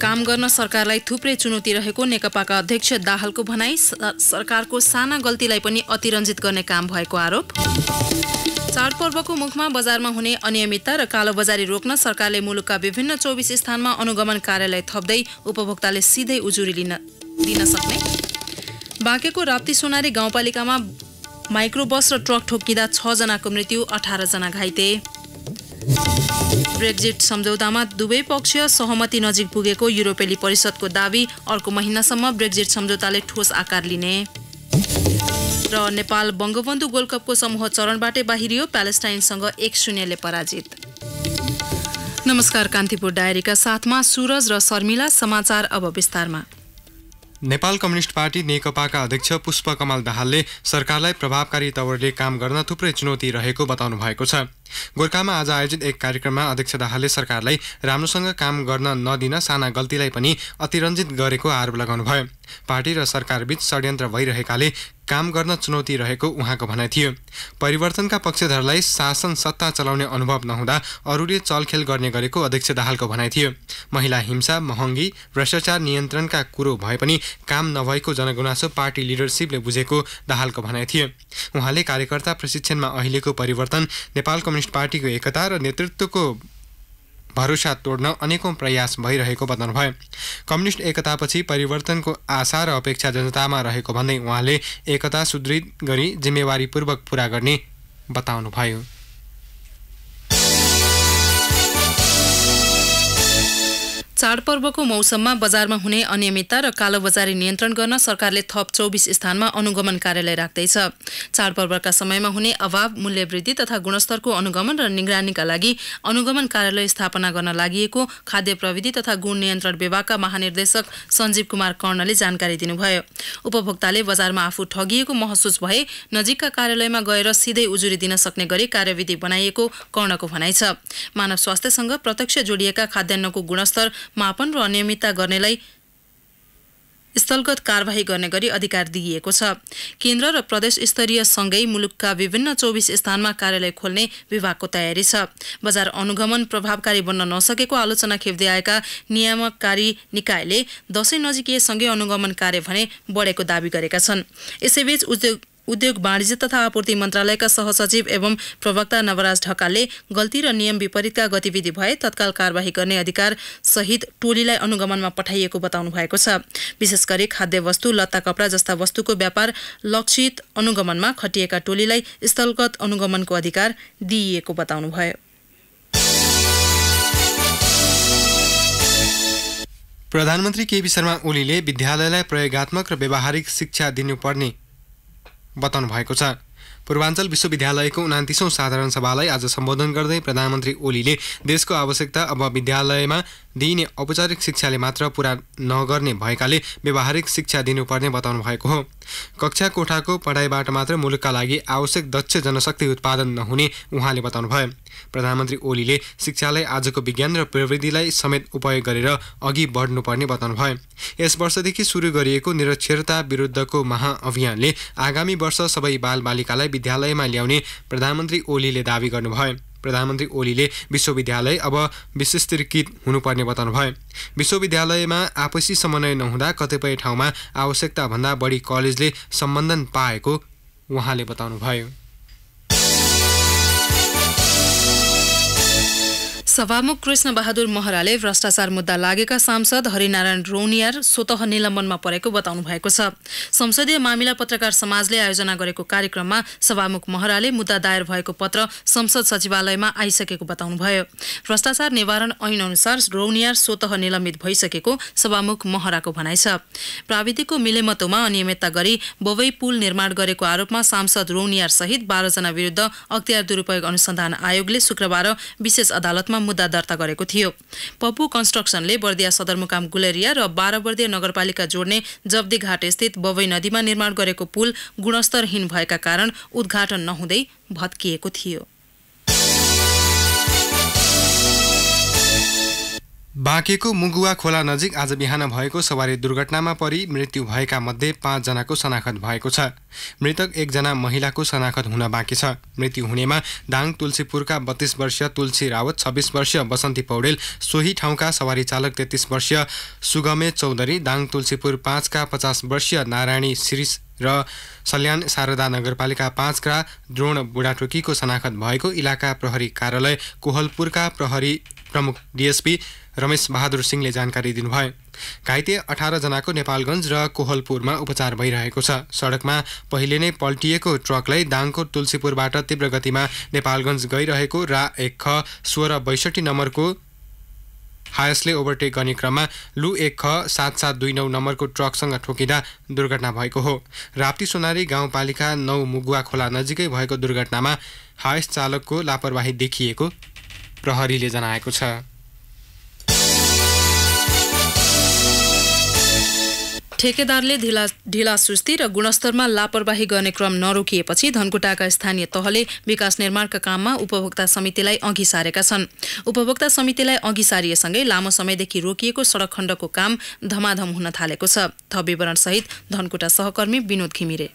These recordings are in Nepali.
काम गर्न सरकारलाई थुप्रै चुनौती रहेको नेकपाका अध्यक्ष दाहालको भनाई सरकारको साना गल्तीलाई पनि अतिरञ्जित गर्ने काम भएको आरोप चाडपर्वको मुखमा बजारमा हुने अनियमितता र कालोबजारी रोक्न सरकारले मुलुकका विभिन्न चौबिस स्थानमा अनुगमन कार्यालय थप्दै उपभोक्ताले सिधै उजुरी लिन दिन सक्ने बाँकेको राप्ती सोनारी गाउँपालिकामा माइक्रोबस र ट्रक ठोकिँदा छजनाको मृत्यु अठारजना घाइते ब्रेक्जिट सम्झौतामा दुवै पक्ष सहमति नजिक पुगेको युरोपेली परिषदको दावी अर्को महिनासम्म ब्रेक्जिट सम्झौताले ठोस आकार लिने र नेपाल बङ्गबन्धु कपको समूह चरणबाटै बाहिरियो प्यालेस्टाइनसँग एक शून्यले पराजित नमस्कार कान्तिपुर डायरीका साथमा सुरज र शर्मिला समाचार अब विस्तारमा नेपाल कम्युनिस्ट पार्टी नेकपाका अध्यक्ष पुष्पकमल दाहालले सरकारलाई प्रभावकारी तवरले काम गर्न थुप्रै चुनौती रहेको बताउनु भएको छ गोर्खामा आज आयोजित एक कार्यक्रममा अध्यक्ष दाहालले सरकारलाई राम्रोसँग काम गर्न नदिन साना गल्तीलाई पनि अतिरञ्जित गरेको आरोप लगाउनुभयो पार्टी र सरकारबीच षड्यन्त्र भइरहेकाले काम गर्न चुनौती रहेको उहाँको भनाइ थियो परिवर्तनका पक्षधरलाई शासन सत्ता चलाउने अनुभव नहुँदा अरूले चलखेल गर्ने गरेको अध्यक्ष दाहालको भनाइ थियो महिला हिंसा महँगी भ्रष्टाचार नियन्त्रणका कुरो भए पनि काम नभएको जनगुनासो पार्टी लिडरसिपले बुझेको दाहालको भनाइ थियो उहाँले कार्यकर्ता प्रशिक्षणमा अहिलेको परिवर्तन नेपाल कम्युनिस्ट पार्टीको एकता र नेतृत्वको भरोसा तोड्न अनेकौं प्रयास भइरहेको बताउनुभयो कम्युनिस्ट एकतापछि परिवर्तनको आशा र अपेक्षा जनतामा रहेको भन्दै उहाँले एकता सुदृढ गरी जिम्मेवारीपूर्वक पुरा गर्ने बताउनुभयो चाडपर्वको मौसममा बजारमा हुने अनियमितता र कालोबजारी नियन्त्रण गर्न सरकारले थप चौबिस स्थानमा अनुगमन कार्यालय राख्दैछ चाडपर्वका समयमा हुने अभाव मूल्यवृद्धि तथा गुणस्तरको अनुगमन र निगरानीका लागि अनुगमन कार्यालय स्थापना गर्न लागि खाद्य प्रविधि तथा गुण नियन्त्रण विभागका महानिर्देशक सञ्जीव कुमार कर्णले जानकारी दिनुभयो उपभोक्ताले बजारमा आफू ठगिएको महसुस भए नजिकका कार्यालयमा गएर सिधै उजुरी दिन सक्ने गरी कार्यविधि बनाइएको कर्णको भनाइ छ मानव स्वास्थ्यसँग प्रत्यक्ष जोडिएका खाद्यान्नको गुणस्तर मापन र अनियमितता गर्नेलाई स्थलगत कारवाही गर्ने गरी अधिकार दिइएको छ केन्द्र र प्रदेश स्तरीय सँगै मुलुकका विभिन्न चौबिस स्थानमा कार्यालय खोल्ने विभागको तयारी छ बजार अनुगमन प्रभावकारी बन्न नसकेको आलोचना खेप्दै आएका नियामककारी निकायले दसैँ नजिकीयसँगै अनुगमन कार्य भने बढेको दावी गरेका छन् यसैबीच उद्योग उद्योग वाणिज्य तथा आपूर्ति मन्त्रालयका सहसचिव एवं प्रवक्ता नवराज ढकालले गल्ती र नियम विपरीतका गतिविधि भए तत्काल कार्यवाही गर्ने अधिकार सहित टोलीलाई अनुगमनमा पठाइएको बताउनु भएको छ विशेष गरी खाद्य वस्तु लत्ता कपडा जस्ता वस्तुको व्यापार लक्षित अनुगमनमा खटिएका टोलीलाई स्थलगत अनुगमनको अधिकार दिइएको बताउनुभयो प्रधानमन्त्री केपी शर्मा ओलीले विद्यालयलाई प्रयोगत्मक र व्यावहारिक शिक्षा दिनुपर्ने बताउनु भएको छ पूर्वाञ्चल विश्वविद्यालयको उनातिसौँ साधारण सभालाई आज सम्बोधन गर्दै प्रधानमन्त्री ओलीले देशको आवश्यकता अब विद्यालयमा दिइने औपचारिक शिक्षाले मात्र पुरा नगर्ने भएकाले व्यावहारिक शिक्षा दिनुपर्ने बताउनु भएको हो कक्षा कोठाको पढाइबाट मात्र मुलुकका लागि आवश्यक दक्ष जनशक्ति उत्पादन नहुने उहाँले बताउनुभयो प्रधानमन्त्री ओलीले शिक्षालाई आजको विज्ञान र प्रविधिलाई समेत उपयोग गरेर अघि बढ्नुपर्ने बताउनुभयो यस वर्षदेखि सुरु गरिएको निरक्षरता विरुद्धको महाअभियानले आगामी वर्ष सबै बालबालिकालाई विद्यालयमा ल्याउने प्रधानमन्त्री ओलीले दावी गर्नुभयो प्रधानमन्त्री ओलीले विश्वविद्यालय अब विशिष्टीकृत हुनुपर्ने बताउनुभयो विश्वविद्यालयमा आपसी समन्वय नहुँदा कतिपय ठाउँमा आवश्यकताभन्दा बढी कलेजले सम्बन्धन पाएको उहाँले बताउनुभयो सभामुख कृष्ण बहादुर महराले भ्रष्टाचार मुद्दा लागेका सांसद हरिनारायण रोनियार स्वत निलम्बनमा परेको बताउनु भएको छ संसदीय मामिला पत्रकार समाजले आयोजना गरेको कार्यक्रममा सभामुख महराले मुद्दा दायर भएको पत्र संसद सचिवालयमा आइसकेको बताउनुभयो भ्रष्टाचार निवारण ऐन अनुसार रोनियार स्वत निलम्बित भइसकेको सभामुख महराको भनाइ छ प्राविधिकको मिलेमतोमा अनियमितता गरी बोबै पुल निर्माण गरेको आरोपमा सांसद रोनियार सहित बाह्रजना विरुद्ध अख्तियार दुरूपयोग अनुसन्धान आयोगले शुक्रबार विशेष अदालतमा मुद्दा दर्ता गरेको थियो पप्पु कन्स्ट्रक्सनले बर्दिया सदरमुकाम गुलेरिया र बाह्र बर्दिया नगरपालिका जोड्ने स्थित बवै नदीमा निर्माण गरेको पुल गुणस्तरहीन भएका कारण उद्घाटन नहुँदै भत्किएको थियो बाँकेको मुगुवा खोला नजिक आज बिहान भएको सवारी दुर्घटनामा परि मृत्यु भएका मध्ये पाँचजनाको शनाखत भएको छ मृतक एकजना महिलाको शनाखत हुन बाँकी छ मृत्यु हुनेमा दाङ तुलसीपुरका बत्तीस वर्षीय तुलसी रावत छब्बिस वर्षीय बसन्ती पौडेल सोही ठाउँका सवारी चालक तेत्तिस वर्षीय सुगमे चौधरी दाङ तुलसीपुर पाँचका पचास वर्षीय नारायणी शिरिष र सल्यान शारदा नगरपालिका पाँचका द्रोण बुढाटोकीको शनाखत भएको इलाका प्रहरी कार्यालय कोहलपुरका प्रहरी प्रमुख डिएसपी रमेश बहादुर सिंहले जानकारी दिनुभयो घाइते अठारजनाको नेपालगञ्ज र कोहलपुरमा उपचार भइरहेको छ सडकमा पहिले नै पल्टिएको ट्रकलाई दाङको तुलसीपुरबाट तीव्र गतिमा नेपालगञ्ज गइरहेको रा एक ख सोह्र बैसठी नम्बरको हायसले ओभरटेक गर्ने क्रममा लु एक ख सात सात दुई नौ नम्बरको ट्रकसँग ठोकिँदा दुर्घटना भएको हो राप्ती सोनारी गाउँपालिका नौ मुगुवा खोला नजिकै भएको दुर्घटनामा हायस चालकको लापरवाही देखिएको प्रहरीले जनाएको छ ठेकेदारले ढिला ढिला सुस्ती र गुणस्तरमा लापरवाही गर्ने क्रम नरोकिएपछि धनकुटाका स्थानीय तहले विकास निर्माणका काममा उपभोक्ता समितिलाई अघि सारेका छन् उपभोक्ता समितिलाई अघि सारिएसँगै लामो समयदेखि रोकिएको सडक खण्डको काम धमाधम हुन थालेको छ थप विवरणसहित धनकुटा सहकर्मी विनोद घिमिरे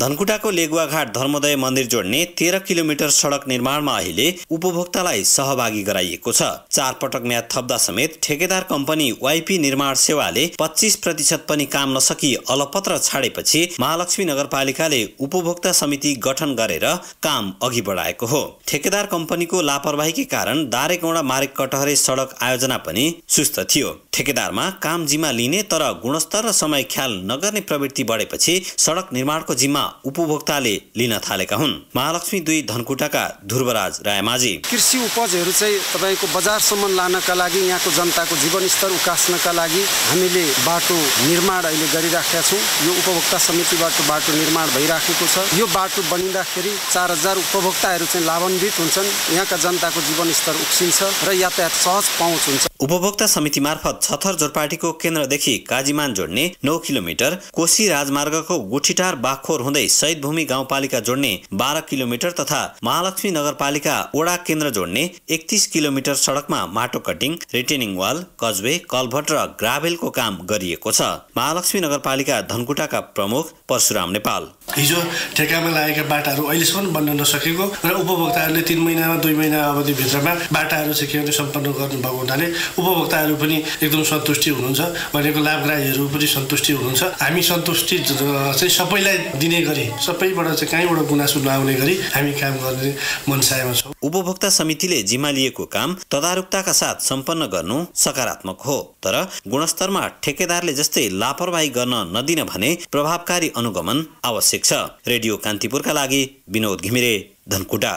धनकुटाको लेगुवाघाट धर्मोदय मन्दिर जोड्ने तेह्र किलोमिटर सडक निर्माणमा अहिले उपभोक्तालाई सहभागी गराइएको छ चार पटक म्याद थप्दा समेत ठेकेदार कम्पनी वाइपी निर्माण सेवाले पच्चिस प्रतिशत पनि काम नसकी अलपत्र छाडेपछि महालक्ष्मी नगरपालिकाले उपभोक्ता समिति गठन गरेर काम अघि बढाएको हो ठेकेदार कम्पनीको लापरवाहीकै कारण दारेगौँडा मार्ग कटहरे सडक आयोजना पनि सुस्त थियो ठेकेदारमा काम जिम्मा लिने तर गुणस्तर र समय ख्याल नगर्ने प्रवृत्ति बढेपछि सडक निर्माणको जिम्मा उपभोक्ताले लिन थालेका हुन् महालक्ष्मी दुई धनकुटाका ध्रुवराज रायमाझी कृषि उपजहरू चाहिँ तपाईँको बजारसम्म लानका लागि यहाँको जनताको जीवनस्तर उकास्नका लागि हामीले बाटो निर्माण अहिले गरिराखेका छौँ यो उपभोक्ता समितिबाट बाटो निर्माण भइराखेको छ यो बाटो बनिँदाखेरि चार हजार उपभोक्ताहरू चाहिँ लाभान्वित हुन्छन् यहाँका जनताको जीवनस्तर उक्सिन्छ र यातायात सहज पहुँच हुन्छ उपभोक्ता समिति मार्फत छथर जोरपाटीको केन्द्रदेखि काजीमान जोड्ने नौ किलोमिटर कोशी राजमार्गको गुठीटार बाखोर हुँदै भूमि गाउँपालिका जोड्ने बाह्र किलोमिटर तथा महालक्ष्मी नगरपालिका ओडा केन्द्र जोड्ने एकतिस किलोमिटर सडकमा माटो cutting retaining wall causeway culvert र ग्राभेलको काम गरिएको छ महालक्ष्मी नगरपालिका धनकुटाका प्रमुख परशुराम नेपाल हिजो ठेकामा लागेका बाटाहरू अहिलेसम्म बन्न नसकेको र उपभोक्ताहरूले तिन महिनामा दुई महिना अवधिभित्रमा बाटाहरू चाहिँ के सम्पन्न गर्नुभएको हुनाले उपभोक्ताहरू पनि एकदम सन्तुष्टि हुनुहुन्छ भनेको लाभग्राहीहरू पनि सन्तुष्टि हुनुहुन्छ हामी सन्तुष्टि चाहिँ सबैलाई दिने गरी सबैबाट चाहिँ कहीँबाट गुनासो नआउने गरी हामी काम गर्ने मनसायमा छौँ उपभोक्ता समितिले जिम्मा लिएको काम तदारुकताका साथ सम्पन्न गर्नु सकारात्मक हो तर गुणस्तरमा ठेकेदारले जस्तै लापरवाही गर्न नदिन भने प्रभावकारी अनुगमन आवश्यक छ रेडियो कान्तिपुरका लागि विनोद घिमिरे धनकुटा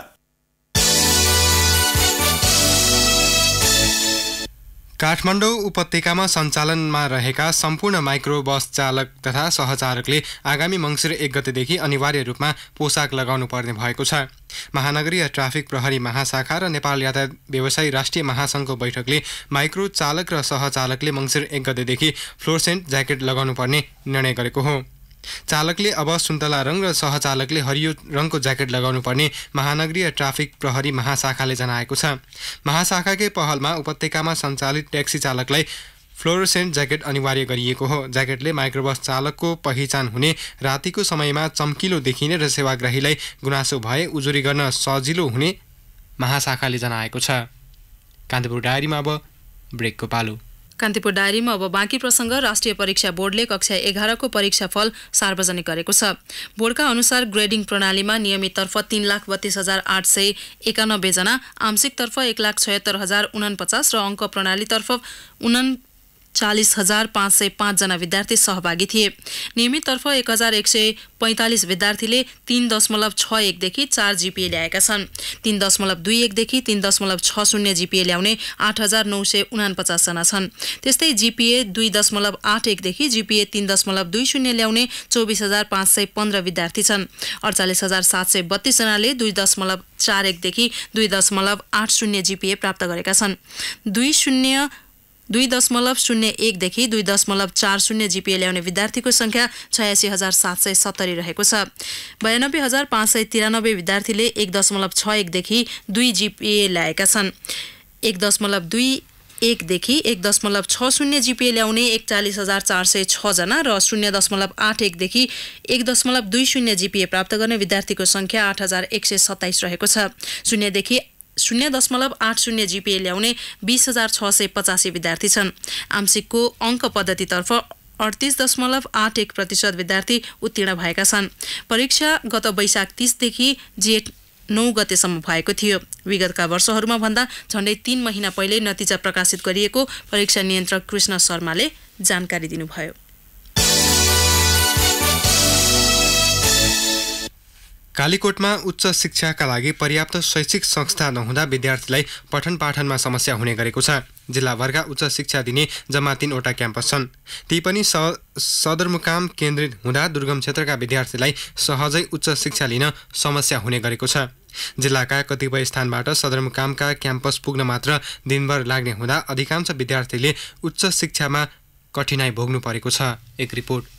काठमाडौँ उपत्यकामा सञ्चालनमा रहेका सम्पूर्ण माइक्रो बस चालक तथा सहचालकले आगामी मङ्सिर एक गतेदेखि अनिवार्य रूपमा पोसाक लगाउनु पर्ने भएको छ महानगरीय ट्राफिक प्रहरी महाशाखा र नेपाल यातायात व्यवसाय राष्ट्रिय महासङ्घको बैठकले माइक्रो चालक र सहचालकले मङ्सिर एक गतेदेखि फ्लोरसेन्ट ज्याकेट लगाउनु पर्ने निर्णय गरेको हो चालकले अब सुन्तला रङ र सहचालकले हरियो रङको ज्याकेट लगाउनुपर्ने महानगरीय ट्राफिक प्रहरी महाशाखाले जनाएको छ महाशाखाकै पहलमा उपत्यकामा सञ्चालित ट्याक्सी चालकलाई फ्लोरोसेन्ट ज्याकेट अनिवार्य गरिएको हो ज्याकेटले माइक्रोबस चालकको पहिचान हुने रातिको समयमा चम्किलो देखिने र सेवाग्राहीलाई गुनासो भए उजुरी गर्न सजिलो हुने महाशाखाले जनाएको छ कान्तिपुर डायरीमा अब ब्रेकको पालो कान्तिपुर डायरीमा अब बाँकी प्रसङ्ग राष्ट्रिय परीक्षा बोर्डले कक्षा एघारको परीक्षाफल सार्वजनिक गरेको छ बोर्डका अनुसार ग्रेडिङ प्रणालीमा नियमिततर्फ तिन लाख बत्तीस हजार आठ सय एकानब्बेजना आंशिकतर्फ एक लाख छयत्तर हजार उनापचास र अङ्क प्रणालीतर्फ उना चालिस हजार पाँच सय पाँचजना विद्यार्थी सहभागी थिए नियमिततर्फ एक हजार एक सय पैँतालिस विद्यार्थीले तिन दशमलव छ एकदेखि चार जिपिए ल्याएका छन् तिन दशमलव दुई एकदेखि तिन दशमलव छ शून्य जिपिए ल्याउने आठ हजार नौ सय उनापचासजना छन् त्यस्तै जिपिए दुई दशमलव आठ एकदेखि जिपिए तिन दशमलव दुई शून्य ल्याउने चौबिस हजार पाँच सय पन्ध्र विद्यार्थी छन् अडचालिस हजार सात सय बत्तीसजनाले दुई दशमलव चार एकदेखि दुई दशमलव आठ शून्य जिपिए प्राप्त गरेका छन् दुई शून्य दुई दशमलव शून्य एकदेखि दुई दशमलव चार शून्य जिपिए ल्याउने विद्यार्थीको सङ्ख्या छयासी हजार सात सय सत्तरी रहेको छ बयानब्बे हजार पाँच सय तिरानब्बे विद्यार्थीले एक दशमलव छ एकदेखि दुई जिपिए ल्याएका छन् एक दशमलव दुई एकदेखि एक दशमलव छ शून्य जिपिए ल्याउने एकचालिस हजार चार सय छजना र शून्य दशमलव आठ एकदेखि एक दशमलव दुई शून्य जिपिए प्राप्त गर्ने विद्यार्थीको सङ्ख्या आठ हजार एक सय सत्ताइस रहेको छ शून्यदेखि शून्य दशमलव आठ शून्य जिपिए ल्याउने बिस हजार छ सय पचासी विद्यार्थी छन् आंशिकको अङ्क पद्धतितर्फ अडतिस दशमलव आठ एक प्रतिशत विद्यार्थी उत्तीर्ण भएका छन् परीक्षा गत वैशाख तिसदेखि जेठ नौ गतेसम्म भएको थियो विगतका वर्षहरूमा भन्दा झन्डै तीन महिना पहिले नतिजा प्रकाशित गरिएको परीक्षा नियन्त्रक कृष्ण शर्माले जानकारी दिनुभयो कालीकोटमा उच्च शिक्षाका लागि पर्याप्त शैक्षिक संस्था नहुँदा विद्यार्थीलाई पठन पाठनमा समस्या हुने गरेको छ जिल्लाभरका उच्च शिक्षा दिने जम्मा तिनवटा क्याम्पस छन् ती पनि स सदरमुकाम केन्द्रित हुँदा दुर्गम क्षेत्रका विद्यार्थीलाई सहजै उच्च शिक्षा लिन समस्या हुने गरेको छ जिल्लाका कतिपय स्थानबाट सदरमुकामका क्याम्पस पुग्न मात्र दिनभर लाग्ने हुँदा अधिकांश विद्यार्थीले उच्च शिक्षामा कठिनाई भोग्नु परेको छ एक रिपोर्ट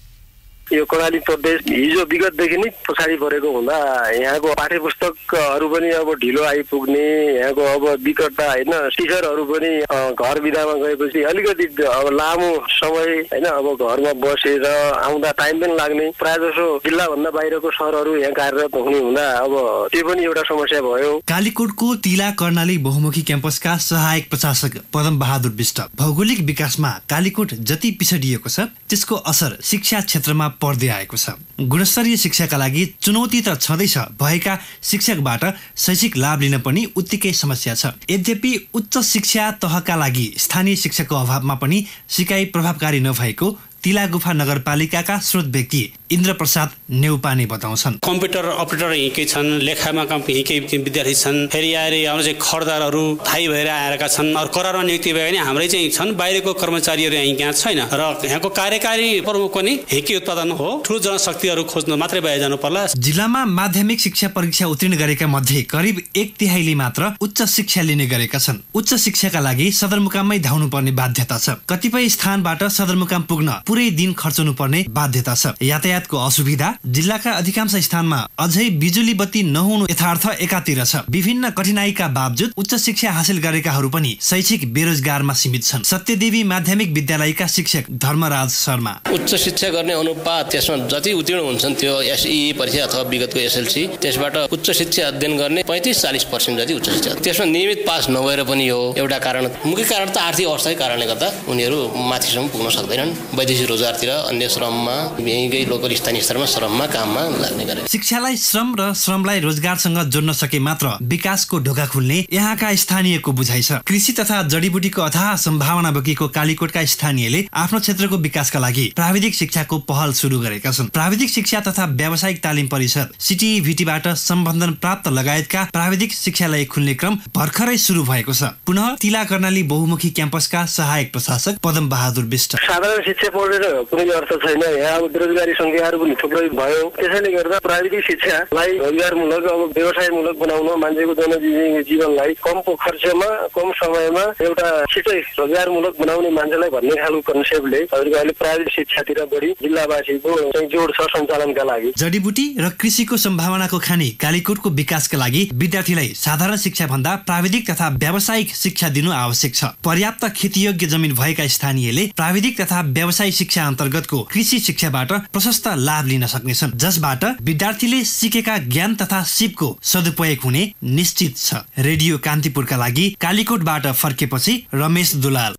यो कर्णाली प्रदेश हिजो विगतदेखि नै पछाडि परेको हुँदा यहाँको पाठ्य पुस्तकहरू पनि अब ढिलो आइपुग्ने यहाँको अब विकटता होइन टिचरहरू पनि घर विधामा गएपछि अलिकति अब लामो समय होइन अब घरमा बसेर आउँदा टाइम पनि लाग्ने प्रायः जसो जिल्लाभन्दा बाहिरको सहरहरू यहाँ कार्यरत हुने हुँदा अब त्यो पनि एउटा समस्या भयो कालीकोटको तिला कर्णाली बहुमुखी क्याम्पसका सहायक प्रशासक पदम बहादुर विष्ट भौगोलिक विकासमा कालीकोट जति पिछडिएको छ त्यसको असर शिक्षा क्षेत्रमा पढ्दै पर्दै आएको छ गुणस्तरीय शिक्षाका लागि चुनौती त छँदैछ भएका शिक्षकबाट शैक्षिक लाभ लिन पनि उत्तिकै समस्या छ यद्यपि उच्च शिक्षा तहका लागि स्थानीय शिक्षकको अभावमा पनि सिकाइ प्रभावकारी नभएको तिलागुफा नगरपालिकाका स्रोत व्यक्ति इन्द्रप्रसाद नेउपाने बताउँछन् कम्प्युटर अपरेटर हिँकै छन् लेखामा हिँकै विद्यार्थी छन् फेरि आएर हाम्रो चाहिँ खरदारहरू थाहै भएर आएका छन् अरू करारमा नियुक्ति भयो भने हाम्रै चाहिँ छन् बाहिरको कर्मचारीहरू यहाँ यहाँ छैन र यहाँको कार्यकारी प्रमुख पनि हिँकै उत्पादन हो ठुलो जनशक्तिहरू खोज्नु मात्रै भए जानु पर्ला जिल्लामा माध्यमिक शिक्षा परीक्षा उत्तीर्ण गरेका मध्ये करिब एक तिहाईले मात्र उच्च शिक्षा लिने गरेका छन् उच्च शिक्षाका लागि सदरमुकाममै पर्ने बाध्यता छ कतिपय स्थानबाट सदरमुकाम पुग्न पुरै दिन खर्चनु पर्ने बाध्यता छ यातायात यातायातको असुविधा जिल्लाका अधिकांश स्थानमा अझै बिजुली बत्ती नहुनु यथार्थ एकातिर छ विभिन्न कठिनाईका बावजुद उच्च शिक्षा हासिल गरेकाहरू पनि शैक्षिक बेरोजगारमा सीमित छन् सत्यदेवी माध्यमिक विद्यालयका शिक्षक धर्मराज शर्मा उच्च शिक्षा गर्ने अनुपात त्यसमा जति उत्तीर्ण हुन्छन् त्यो एसई परीक्षा अथवा विगतको एसएलसी त्यसबाट उच्च शिक्षा अध्ययन गर्ने पैँतिस चालिस पर्सेन्ट जति उच्च शिक्षा त्यसमा नियमित पास नभएर पनि हो एउटा कारण मुख्य कारण त आर्थिक अवस्थाकै कारणले गर्दा उनीहरू माथिसम्म पुग्न सक्दैनन् वैदेशिक रोजगारतिर अन्य श्रममा यहीँकै लोक तपाईँको स्थानीय स्तरमा श्रममा काममा लाग्ने गरे शिक्षालाई श्रम र श्रमलाई रोजगारसँग जोड्न सके मात्र विकासको ढोका खुल्ने यहाँका स्थानीयको बुझाइ छ कृषि तथा जडीबुटीको अथाह सम्भावना बोकेको कालीकोटका स्थानीयले आफ्नो क्षेत्रको विकासका लागि प्राविधिक शिक्षाको पहल सुरु गरेका छन् प्राविधिक शिक्षा तथा व्यावसायिक तालिम परिषद सिटिभिटीबाट सम्बन्धन प्राप्त लगायतका प्राविधिक शिक्षालय खुल्ने क्रम भर्खरै सुरु भएको छ पुनः तिला कर्णाली बहुमुखी क्याम्पसका सहायक प्रशासक पदम बहादुर विष्ट साधारण शिक्षा पढेर कुनै अर्थ छैन यहाँ बेरोजगारी सङ्ख्याहरू पनि थुप्रै भयो त्यसैले गर्दा प्राविधिक शिक्षालाई रोजगारमूलक अब व्यवसायमूलक बनाउन मान्छेको जनजीवन जीवनलाई कमको खर्चमा कम समयमा एउटा छिटै रोजगारमूलक बनाउने मान्छेलाई भन्ने खालको कन्सेप्टले तपाईँको अहिले प्राविधिक शिक्षातिर बढी जिल्लावासीको जोड छ सञ्चालनका लागि जडीबुटी र कृषिको सम्भावनाको खानी कालीकोटको विकासका लागि विद्यार्थीलाई साधारण शिक्षा भन्दा प्राविधिक तथा व्यावसायिक शिक्षा दिनु आवश्यक छ पर्याप्त खेतीयोग्य जमिन भएका स्थानीयले प्राविधिक तथा व्यावसायिक शिक्षा अन्तर्गतको कृषि शिक्षाबाट प्रशस्त जस्ता लाभ लिन सक्नेछन् जसबाट विद्यार्थीले सिकेका ज्ञान तथा सिपको सदुपयोग हुने निश्चित छ रेडियो कान्तिपुरका लागि कालीकोटबाट फर्केपछि रमेश दुलाल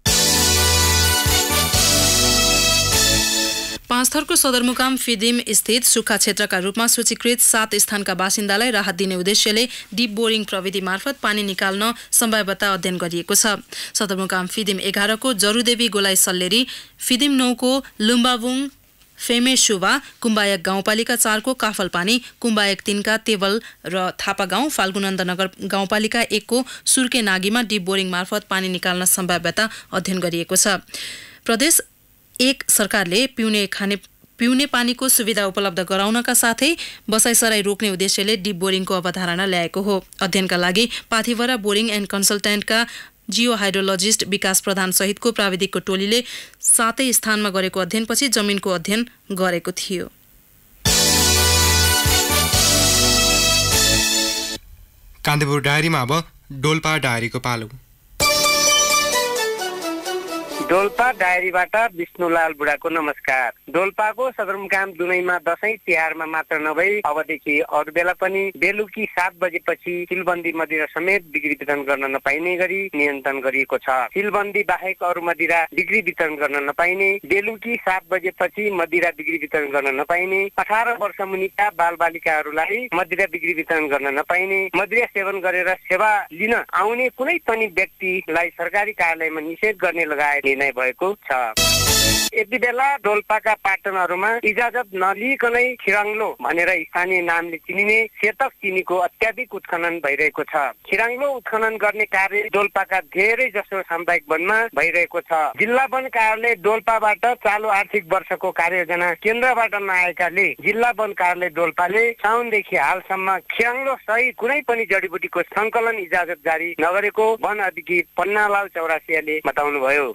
थरको सदरमुकाम फिदिम स्थित सुक्खा क्षेत्रका रूपमा सूचीकृत सात स्थानका बासिन्दालाई राहत दिने उद्देश्यले डिप बोरिङ प्रविधि मार्फत पानी निकाल्न सम्भाव्यता अध्ययन गरिएको छ सदरमुकाम फिदिम एघारको जरुदेवी गोलाई सल्लेरी फिदिम नौको लुम्बाबुङ फेमेशुवा कुम्बायक गाउँपालिका चारको काफलपानी कुम्बायक तिनका तेवल र थापा गाउँ फाल्गुनन्द नगर गाउँपालिका एकको सुर्के नागीमा डिप बोरिङ मार्फत पानी निकाल्न सम्भाव्यता अध्ययन गरिएको छ प्रदेश एक सरकारले पिउने खाने पिउने पानीको सुविधा उपलब्ध गराउनका साथै बसाइसराई रोक्ने उद्देश्यले डिप बोरिङको अवधारणा ल्याएको हो अध्ययनका लागि पाथिवरा बोरिङ एन्ड कन्सल्टेन्टका जियो हाइड्रोलोजिस्ट विकास प्रधान सहितको प्राविधिकको टोलीले सातै स्थानमा गरेको अध्ययनपछि जमिनको अध्ययन गरेको थियो कान्तिपुर डायरीमा अब डोल्पा डायरीको पालो डोल्पा डायरीबाट विष्णुलाल बुढाको नमस्कार डोल्पाको सदरमुकाम दुनैमा दसैँ तिहारमा मात्र नभई अबदेखि अरू बेला पनि बेलुकी सात बजेपछि सिलबन्दी मदिरा समेत बिक्री वितरण गर्न नपाइने गरी नियन्त्रण गरिएको छ सिलबन्दी बाहेक अरू मदिरा बिक्री वितरण गर्न नपाइने बेलुकी सात बजेपछि मदिरा बिक्री वितरण गर्न नपाइने अठार वर्ष मुनिका बाल बालिकाहरूलाई मदिरा बिक्री वितरण गर्न नपाइने मदिरा सेवन गरेर सेवा लिन आउने कुनै पनि व्यक्तिलाई सरकारी कार्यालयमा निषेध गर्ने लगायत नै भएको छ यति बेला डोल्पाका पाटनहरूमा इजाजत नलिइकनै खिराङ्लो भनेर स्थानीय नामले चिनिने सेतक चिनीको अत्याधिक उत्खनन भइरहेको छ खिराङ्लो उत्खनन गर्ने कार्य डोल्पाका धेरै जसो सामुदायिक वनमा भइरहेको छ जिल्ला वन कार्यालय डोल्पाबाट चालु आर्थिक वर्षको कार्ययोजना केन्द्रबाट नआएकाले जिल्ला वन कार्यालय डोल्पाले साउनदेखि हालसम्म खिराङ्लो सहित कुनै पनि जडीबुटीको सङ्कलन इजाजत जारी नगरेको वन अधिकृत पन्नालाल चौरासियाले बताउनुभयो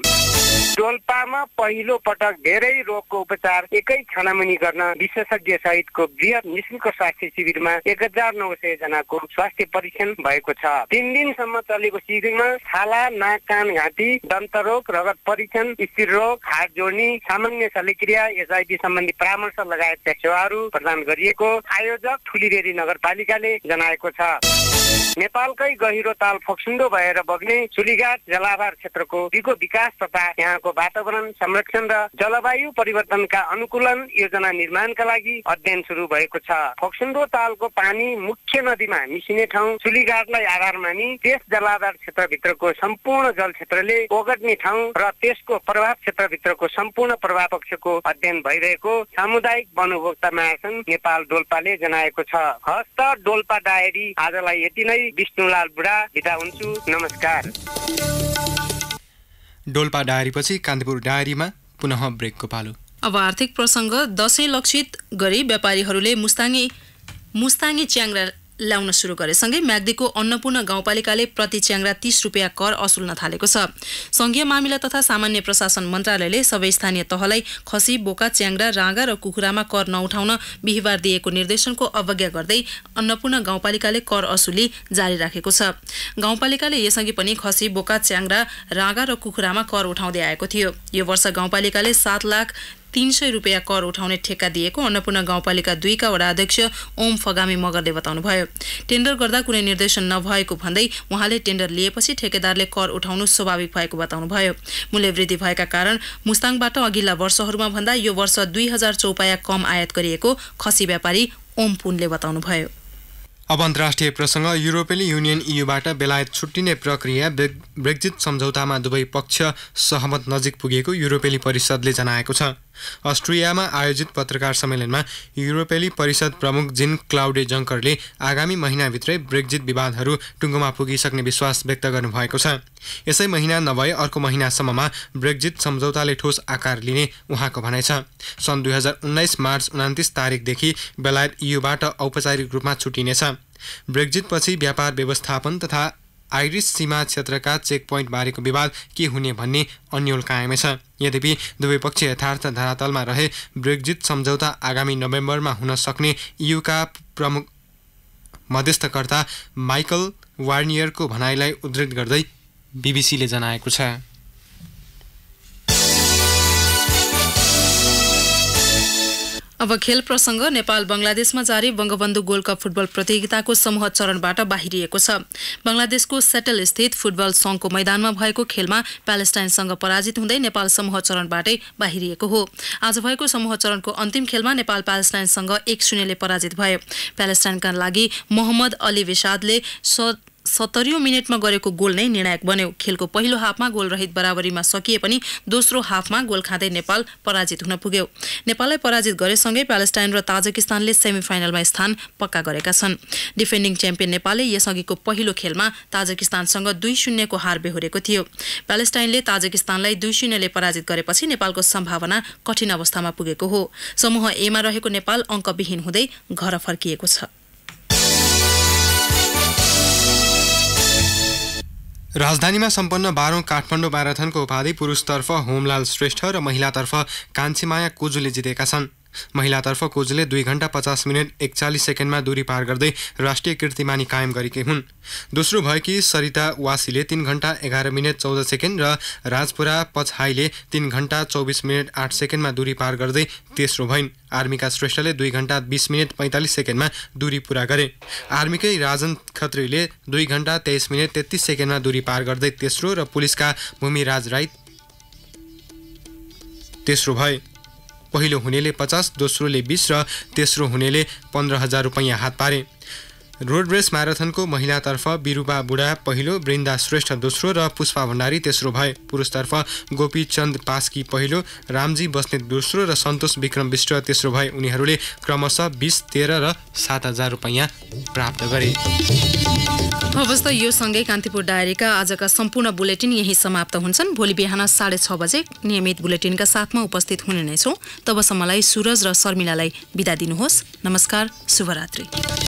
डोल्पामा पहिलो पटक धेरै रोगको उपचार एकै छानामुनि गर्न विशेषज्ञ सहितको वृहत निशुल्क स्वास्थ्य शिविरमा एक हजार नौ सय जनाको स्वास्थ्य परीक्षण भएको छ तिन दिनसम्म चलेको शिविरमा छाला नाक कान घाँटी दन्त रोग रगत परीक्षण स्थिर रोग हात जोड्ने सामान्य शल्यक्रिया एसआइटी सम्बन्धी परामर्श लगायतका सेवाहरू प्रदान गरिएको आयोजक ठुलिबेरी नगरपालिकाले जनाएको छ नेपालकै गहिरो ताल फोक्सिन्दो भएर बग्ने चुलीघाट जलाधार क्षेत्रको दिगो विकास तथा यहाँको वातावरण संरक्षण र जलवायु परिवर्तनका अनुकूलन योजना निर्माणका लागि अध्ययन सुरु भएको छ फोक्सिन्दो तालको पानी मुख्य नदीमा मिसिने ठाउँ चुलीघाटलाई आधार मानि त्यस जलाधार क्षेत्रभित्रको सम्पूर्ण जल क्षेत्रले ओगट्ने ठाउँ र त्यसको प्रभाव क्षेत्रभित्रको सम्पूर्ण प्रभाव पक्षको अध्ययन भइरहेको सामुदायिक उपभोक्ता महासङ्घ नेपाल डोल्पाले जनाएको छ हस्त डोल्पा डायरी आजलाई यति नै सबै विष्णुलाल बुढा बिदा हुन्छु नमस्कार डोल्पा डायरीपछि कान्तिपुर डायरीमा पुनः ब्रेकको पालो अब आर्थिक प्रसङ्ग दसैँ लक्षित गरी व्यापारीहरूले मुस्ताङी मुस्ताङी च्याङ्रा ल्याउन सुरु गरेसँगै म्याग्दीको अन्नपूर्ण गाउँपालिकाले प्रति च्याङ्रा तीस रुपियाँ कर असुल्न थालेको छ संघीय मामिला तथा सामान्य प्रशासन मन्त्रालयले सबै स्थानीय तहलाई खसी बोका च्याङ्रा राँगा र कुखुरामा कर नउठाउन बिहिबार दिएको निर्देशनको अवज्ञा गर्दै अन्नपूर्ण गाउँपालिकाले कर असुली जारी राखेको छ गाउँपालिकाले यसअघि पनि खसी बोका च्याङ्रा राँगा र कुखुरामा कर उठाउँदै आएको थियो यो वर्ष गाउँपालिकाले सात लाख तीन सय रुपियाँ कर उठाउने ठेक्का दिएको अन्नपूर्ण गाउँपालिका दुईका वडा अध्यक्ष ओम फगामी मगरले बताउनुभयो टेन्डर गर्दा कुनै निर्देशन नभएको भन्दै उहाँले टेन्डर लिएपछि ठेकेदारले कर उठाउनु स्वाभाविक भएको बताउनुभयो मूल्य वृद्धि भएका कारण मुस्ताङबाट अघिल्ला वर्षहरूमा भन्दा यो वर्ष दुई हजार चौपाया कम आयात गरिएको खसी व्यापारी ओम पुनले बताउनुभयो अब अन्तर्राष्ट्रिय प्रसङ्ग युरोपेली युनियन इयुबाट बेलायत छुट्टिने प्रक्रिया ब्रेक्जिट सम्झौतामा दुवै पक्ष सहमत नजिक पुगेको युरोपेली परिषदले जनाएको छ अस्ट्रियामा आयोजित पत्रकार सम्मेलनमा युरोपेली परिषद प्रमुख जिन क्लाउडे जङ्करले आगामी महिनाभित्रै ब्रेक्जिट विवादहरू टुङ्गोमा पुगिसक्ने विश्वास व्यक्त गर्नुभएको छ यसै महिना नभए अर्को महिनासम्ममा ब्रेक्जिट सम्झौताले ठोस आकार लिने उहाँको भनाइ छ सन् दुई हजार उन्नाइस मार्च उनातिस तारिकदेखि बेलायत युबाट औपचारिक रूपमा छुटिनेछ ब्रेक्जिटपछि व्यापार व्यवस्थापन तथा आइरिस सीमा क्षेत्रका चेक बारेको विवाद के हुने भन्ने अन्यल कायमै छ यद्यपि दुवै पक्ष यथार्थ धरातलमा रहे ब्रेक्जिट सम्झौता आगामी नोभेम्बरमा हुन सक्ने युका प्रमुख मध्यस्थकर्ता माइकल वार्नियरको भनाइलाई उद्धृत गर्दै बिबिसीले जनाएको छ अब खेल प्रसङ्ग नेपाल बङ्गलादेशमा जारी बङ्गबन्धु गोल्ड कप फुटबल प्रतियोगिताको समूह चरणबाट बाहिरिएको छ बङ्गलादेशको सेटल स्थित फुटबल सङ्घको मैदानमा भएको खेलमा प्यालेस्टाइनसँग पराजित हुँदै नेपाल समूह चरणबाटै बाहिरिएको हो आज भएको समूह चरणको अन्तिम खेलमा नेपाल प्यालेस्टाइनसँग एक शून्यले पराजित भयो प्यालेस्टाइनका लागि मोहम्मद अली विषादले सत्तरीौँ मिनटमा गरेको गोल नै निर्णायक बन्यो खेलको पहिलो हाफमा गोलरहित बराबरीमा सकिए पनि दोस्रो हाफमा गोल खाँदै नेपाल पराजित हुन पुग्यो नेपाललाई पराजित गरेसँगै प्यालेस्टाइन र ताजकिस्तानले सेमिफाइनलमा स्थान पक्का गरेका छन् डिफेन्डिङ च्याम्पियन नेपालले यसअघिको पहिलो खेलमा ताजकिस्तानसँग दुई शून्यको हार बेहोरेको थियो प्यालेस्टाइनले ताजकिस्तानलाई दुई शून्यले पराजित गरेपछि नेपालको सम्भावना कठिन अवस्थामा पुगेको हो समूह एमा रहेको नेपाल अङ्कविहीन हुँदै घर फर्किएको छ राजधानीमा सम्पन्न बाह्रौँ काठमाडौँ म्याराथनको उपाधि पुरुषतर्फ होमलाल श्रेष्ठ र महिलातर्फ कान्छीमाया कोजुले जितेका छन् महिलातर्फ कोचले दुई घन्टा पचास मिनट एकचालिस सेकेन्डमा दूरी पार गर्दै राष्ट्रिय कीर्तिमानी कायम गरेकी हुन् दोस्रो भएकी सरिता वासीले तिन घन्टा एघार मिनट चौध सेकेन्ड र राजपुरा पछाईले तिन घन्टा चौबिस मिनट आठ सेकेन्डमा दूरी पार गर्दै तेस्रो भइन् आर्मीका श्रेष्ठले दुई घन्टा बिस मिनट पैँतालिस सेकेन्डमा दूरी पुरा गरे आर्मीकै राजन खत्रीले दुई घन्टा तेइस मिनट तेत्तिस सेकेन्डमा दूरी पार गर्दै तेस्रो र पुलिसका भूमिराज राई तेस्रो भए पहिलो हुनेले पचास दोस्रोले बिस र तेस्रो हुनेले पन्ध्र हजार रुपैयाँ हात पारे रोड रेस म्याराथनको महिलातर्फ बिरुबा बुढा पहिलो वृन्दा श्रेष्ठ दोस्रो र पुष्पा भण्डारी तेस्रो भए पुरुषतर्फ गोपीचन्द पास्की पहिलो रामजी बस्नेत दोस्रो र सन्तोष विक्रम विष्ट तेस्रो भए उनीहरूले क्रमशः बिस तेह्र र सात हजार रुपैयाँ प्राप्त गरे हवस् त यो सँगै कान्तिपुर डायरीका आजका सम्पूर्ण बुलेटिन यही समाप्त हुन्छन् भोलि बिहान साढे छ बजे नियमित बुलेटिनका साथमा उपस्थित हुने नै छौँ तबसम्मलाई सुरज र शर्मिलालाई बिदा दिनुहोस् नमस्कार शुभरात्री